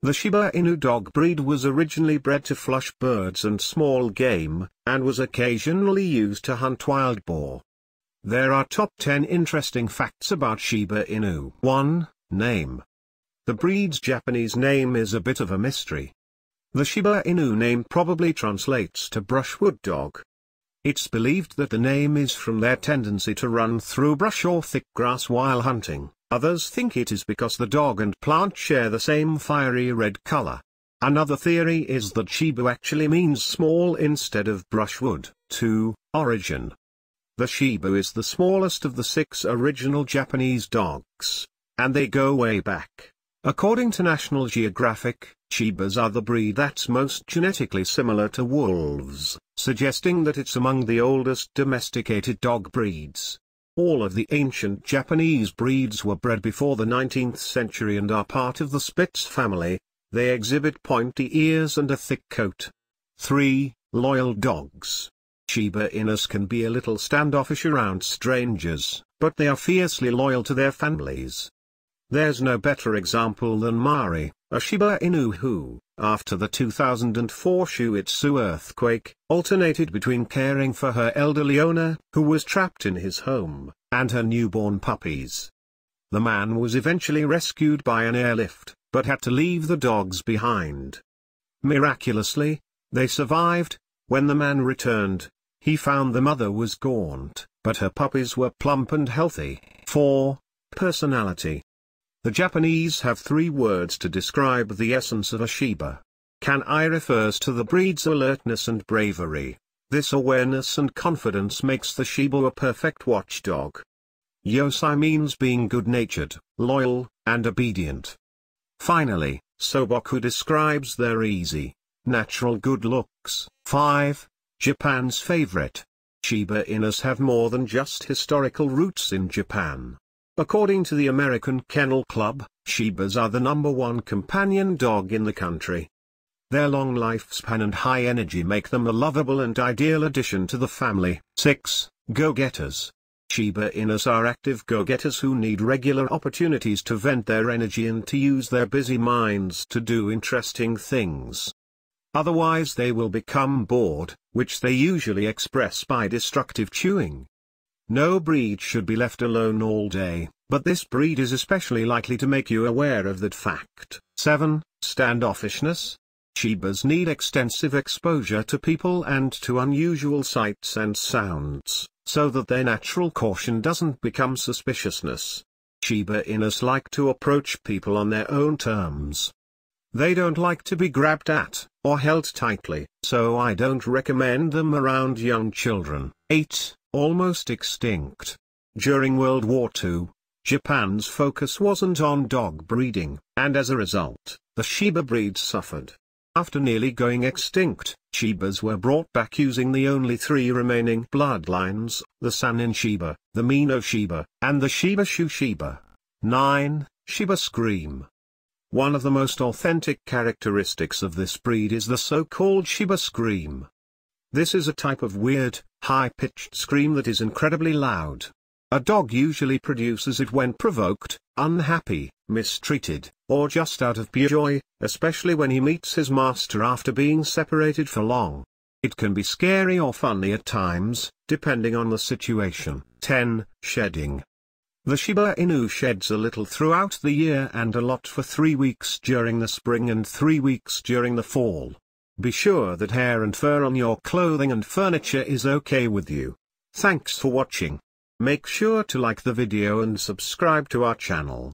The Shiba Inu dog breed was originally bred to flush birds and small game, and was occasionally used to hunt wild boar. There are top 10 interesting facts about Shiba Inu. 1. Name. The breed's Japanese name is a bit of a mystery. The Shiba Inu name probably translates to brushwood dog. It's believed that the name is from their tendency to run through brush or thick grass while hunting. Others think it is because the dog and plant share the same fiery red color. Another theory is that Shibu actually means small instead of brushwood. 2. Origin The Shibu is the smallest of the six original Japanese dogs, and they go way back. According to National Geographic, Shibas are the breed that's most genetically similar to wolves, suggesting that it's among the oldest domesticated dog breeds. All of the ancient Japanese breeds were bred before the 19th century and are part of the Spitz family, they exhibit pointy ears and a thick coat. 3. Loyal dogs. Shiba Inus can be a little standoffish around strangers, but they are fiercely loyal to their families. There's no better example than Mari, a Shiba Inu who, after the 2004 Shuitsu earthquake, alternated between caring for her elderly owner, who was trapped in his home, and her newborn puppies. The man was eventually rescued by an airlift, but had to leave the dogs behind. Miraculously, they survived, when the man returned, he found the mother was gaunt, but her puppies were plump and healthy. 4. Personality. The Japanese have three words to describe the essence of a Sheba. Can I refers to the breed's alertness and bravery, this awareness and confidence makes the Shibu a perfect watchdog. Yosai means being good-natured, loyal, and obedient. Finally, Soboku describes their easy, natural good looks. 5. Japan's favorite. Shiba Inus have more than just historical roots in Japan. According to the American Kennel Club, Shibas are the number one companion dog in the country. Their long lifespan and high energy make them a lovable and ideal addition to the family. 6. Go-getters. Shiba Inus are active go-getters who need regular opportunities to vent their energy and to use their busy minds to do interesting things. Otherwise they will become bored, which they usually express by destructive chewing. No breed should be left alone all day, but this breed is especially likely to make you aware of that fact. 7. Standoffishness. Chibas need extensive exposure to people and to unusual sights and sounds, so that their natural caution doesn't become suspiciousness. Chiba Inus like to approach people on their own terms. They don't like to be grabbed at, or held tightly, so I don't recommend them around young children. 8. Almost extinct. During World War II, Japan's focus wasn't on dog breeding, and as a result, the Shiba breed suffered. After nearly going extinct, Shibas were brought back using the only three remaining bloodlines, the Sanin Shiba, the Mino Shiba, and the Shiba Shu Shiba. 9. Shiba Scream One of the most authentic characteristics of this breed is the so-called Shiba Scream. This is a type of weird, high-pitched scream that is incredibly loud. A dog usually produces it when provoked, unhappy, mistreated, or just out of pure joy, especially when he meets his master after being separated for long. It can be scary or funny at times, depending on the situation. 10. Shedding. The Shiba Inu sheds a little throughout the year and a lot for three weeks during the spring and three weeks during the fall. Be sure that hair and fur on your clothing and furniture is okay with you. Thanks for watching. Make sure to like the video and subscribe to our channel.